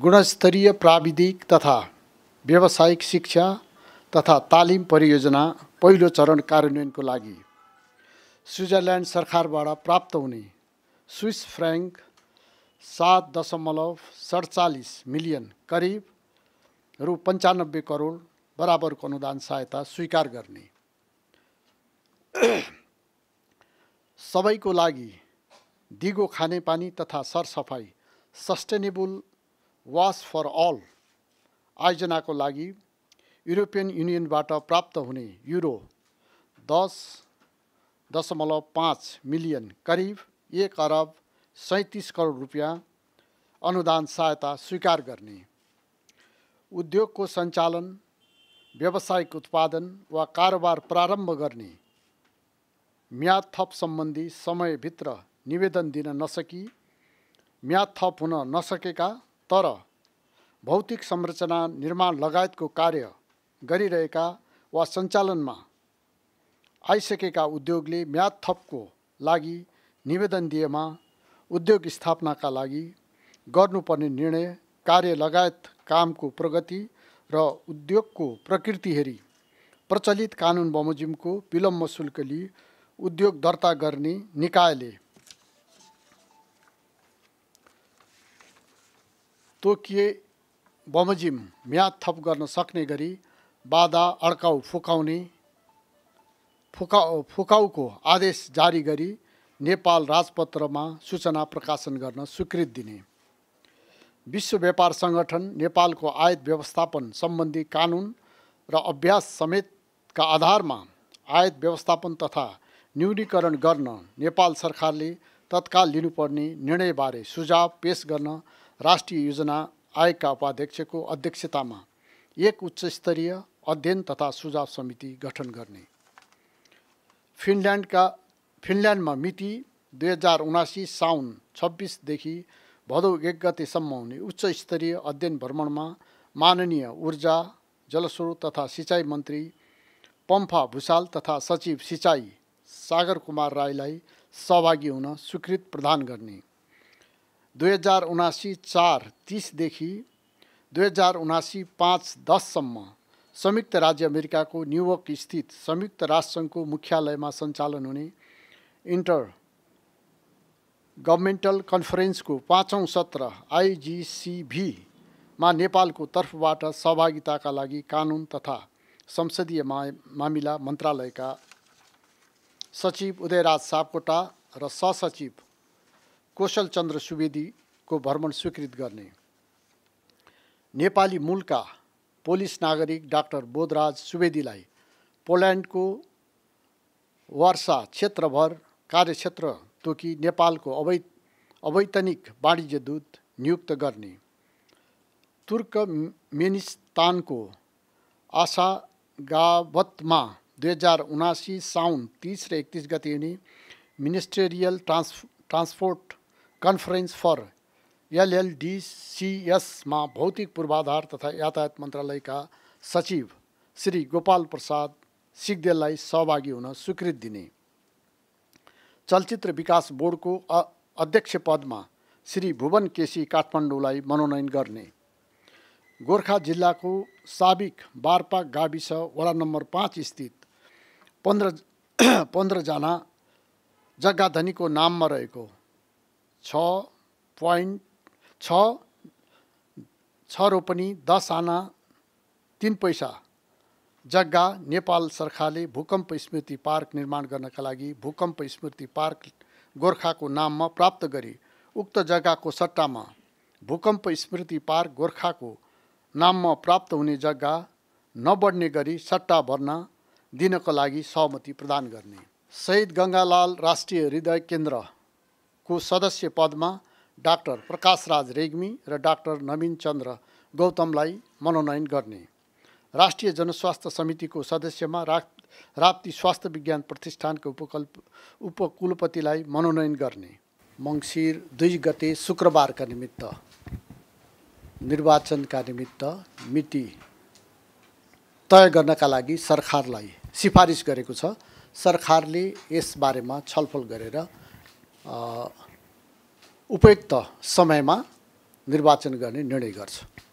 गुणस्तरीय प्राविधिक तथा व्यावसायिक शिक्षा तथा तालिम परियोजना पहिलो चरण कार्यान्वयनको लागि स्विजरल्यान्ड सरकारबाट प्राप्त हुने स्विस फ्रेङ्क सात दशमलव सडचालिस मिलियन करिब रु पन्चानब्बे करोड बराबरको अनुदान सहायता स्वीकार गर्ने सबैको लागि दिगो खानेपानी तथा सरसफाइ सस्टेनेबल वास फर अल आयोजनाको लागि युरोपियन युनियनबाट प्राप्त हुने युरो दस दशमलव पाँच मिलियन करिब एक अरब सैँतिस करोड रुपियाँ अनुदान सहायता स्वीकार गर्ने उद्योगको सञ्चालन व्यावसायिक उत्पादन वा कारोबार प्रारम्भ गर्ने म्याद थप सम्बन्धी समयभित्र निवेदन दिन नसकी म्याद थप हुन नसकेका तर भौतिक संरचना निर्माण लगायतको कार्य गरिरहेका वा सञ्चालनमा आइसकेका उद्योगले म्याद थपको लागि निवेदन दिएमा उद्योग स्थापनाका लागि गर्नुपर्ने निर्णय कार्य लगायत कामको प्रगति र उद्योगको प्रकृति हेरी प्रचलित कानुन बमोजिमको विलम्ब शुल्क लिई उद्योग दर्ता गर्ने निकायले तोकिए बमोजिम म्याद थप गर्न सक्ने गरी बाधा अड्काउ फुकाउने फुका फुकाउको आदेश जारी गरी नेपाल राजपत्रमा सूचना प्रकाशन गर्न स्वीकृत दिने विश्व व्यापार सङ्गठन नेपालको आयात व्यवस्थापन सम्बन्धी कानुन र अभ्यास समेतका आधारमा आयात व्यवस्थापन तथा न्यूनीकरण गर्न नेपाल सरकारले तत्काल लिनुपर्ने निर्णयबारे सुझाव पेस गर्न राष्ट्रिय योजना आयोगका उपाध्यक्षको अध्यक्षतामा एक उच्चस्तरीय अध्ययन तथा सुझाव समिति गठन गर्ने फिनल्यान्डका फिनल्यान्डमा मिति दुई हजार उनासी साउन छब्बिसदेखि भदौ एक गतेसम्म हुने उच्च स्तरीय अध्ययन भ्रमणमा माननीय ऊर्जा जलस्रोत तथा सिँचाइ मन्त्री पम्फा भुसाल तथा सचिव सिँचाइ सागर कुमार राईलाई सहभागी हुन स्वीकृत प्रदान गर्ने दुई हजार उनासी चार तिसदेखि दुई हजार उनासी पाँच दससम्म संयुक्त राज्य अमेरिकाको न्युयोर्क स्थित संयुक्त राष्ट्रसङ्घको मुख्यालयमा सञ्चालन हुने इन्टर गभर्मेन्टल कन्फरेन्सको पाँचौँ सत्र आइजिसिभीमा नेपालको तर्फबाट सहभागिताका लागि कानुन तथा संसदीय मा मामिला मन्त्रालयका सचिव उदयराज सापकोटा र सहसचिव कोशल चन्द्र सुवेदीको भ्रमण स्वीकृत गर्ने नेपाली मूलका पोलिस नागरिक डाक्टर बोधराज सुवेदीलाई पोल्यान्डको वर्षा क्षेत्रभर कार्यक्षेत्र तोकी नेपालको अवै अवैतनिक वाणिज्य दूत नियुक्त गर्ने तुर्क तुर्कमेनिस्तानको गावतमा दुई हजार उनासी साउन तिस र एकतिस गति हुने ministerial trans transport conference for एलएलडिसिएसमा भौतिक पूर्वाधार तथा यातायात मन्त्रालयका सचिव श्री गोपाल प्रसाद सिग्देललाई सहभागी हुन स्वीकृत दिने चलचित्र विकास बोर्डको अध्यक्ष पदमा श्री भुवन केसी काठमाडौँलाई मनोनयन गर्ने गोर्खा जिल्लाको साबिक बारपा गाविस वडा नम्बर पाँच स्थित पन्ध्र पन्ध्रजना जग्गाधनीको नाममा रहेको छ पोइन्ट छ छ रोपनी दस आना तिन पैसा जग्गा नेपाल सरकारले भूकम्प स्मृति पार्क निर्माण गर्नका लागि भूकम्प स्मृति पार्क गोर्खाको नाममा प्राप्त गरी उक्त जग्गाको सट्टामा भूकम्प स्मृति पार्क गोर्खाको नाममा प्राप्त हुने जग्गा नबढ्ने गरी सट्टा भर्न दिनको लागि सहमति प्रदान गर्ने शहीद गङ्गालाल राष्ट्रिय हृदय केन्द्र को सदस्य पदमा डाक्टर प्रकाशराज रेग्मी र डाक्टर नवीन चन्द्र गौतमलाई मनोनयन गर्ने राष्ट्रिय जनस्वास्थ्य समितिको सदस्यमा रा राप्ती स्वास्थ्य विज्ञान प्रतिष्ठानको उपकल्प उपकुलपतिलाई मनोनयन गर्ने मङ्सिर दुई गते शुक्रबारका निमित्त निर्वाचनका निमित्त मिति तय गर्नका लागि सरकारलाई सिफारिस गरेको छ सरकारले यसबारेमा छलफल गरेर उपयुक्त समयमा निर्वाचन गर्ने निर्णय गर्छ